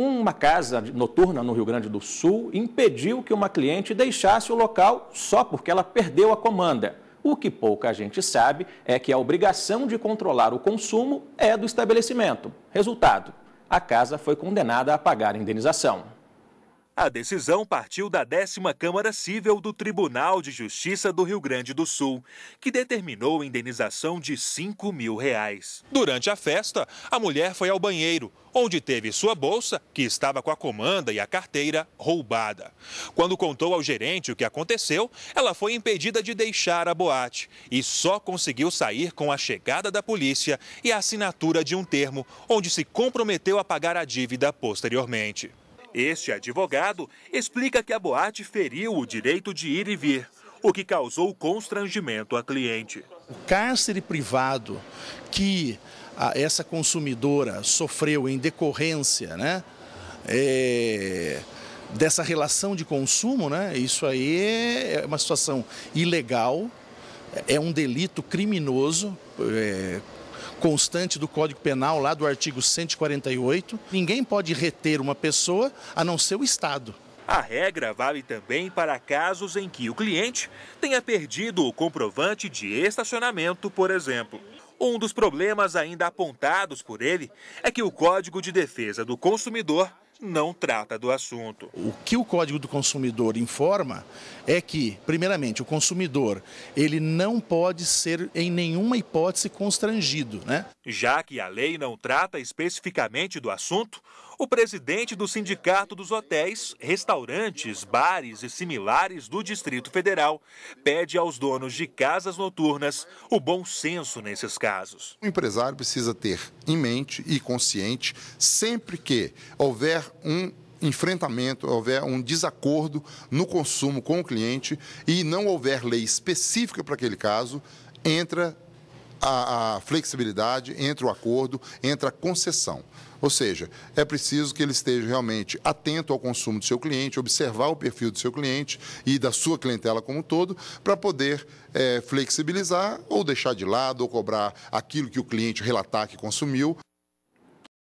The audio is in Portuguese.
Uma casa noturna no Rio Grande do Sul impediu que uma cliente deixasse o local só porque ela perdeu a comanda. O que pouca gente sabe é que a obrigação de controlar o consumo é do estabelecimento. Resultado: a casa foi condenada a pagar indenização. A decisão partiu da décima Câmara civil do Tribunal de Justiça do Rio Grande do Sul, que determinou indenização de 5 mil reais. Durante a festa, a mulher foi ao banheiro, onde teve sua bolsa, que estava com a comanda e a carteira, roubada. Quando contou ao gerente o que aconteceu, ela foi impedida de deixar a boate e só conseguiu sair com a chegada da polícia e a assinatura de um termo, onde se comprometeu a pagar a dívida posteriormente. Este advogado explica que a boate feriu o direito de ir e vir, o que causou constrangimento à cliente. O cárcere privado que ah, essa consumidora sofreu em decorrência né, é, dessa relação de consumo, né, isso aí é uma situação ilegal é um delito criminoso. É, constante do Código Penal, lá do artigo 148, ninguém pode reter uma pessoa a não ser o Estado. A regra vale também para casos em que o cliente tenha perdido o comprovante de estacionamento, por exemplo. Um dos problemas ainda apontados por ele é que o Código de Defesa do Consumidor não trata do assunto. O que o Código do Consumidor informa é que, primeiramente, o consumidor ele não pode ser em nenhuma hipótese constrangido, né? Já que a lei não trata especificamente do assunto, o presidente do Sindicato dos Hotéis, Restaurantes, Bares e similares do Distrito Federal pede aos donos de casas noturnas o bom senso nesses casos. O empresário precisa ter em mente e consciente sempre que houver um enfrentamento, houver um desacordo no consumo com o cliente e não houver lei específica para aquele caso, entra a, a, flexibilidade, entra o acordo, entra a concessão. Ou seja, é preciso que ele esteja realmente atento ao consumo do seu cliente, observar o perfil do seu cliente e da sua clientela como um todo, para poder é, flexibilizar ou deixar de lado ou cobrar aquilo que o cliente relatar que consumiu.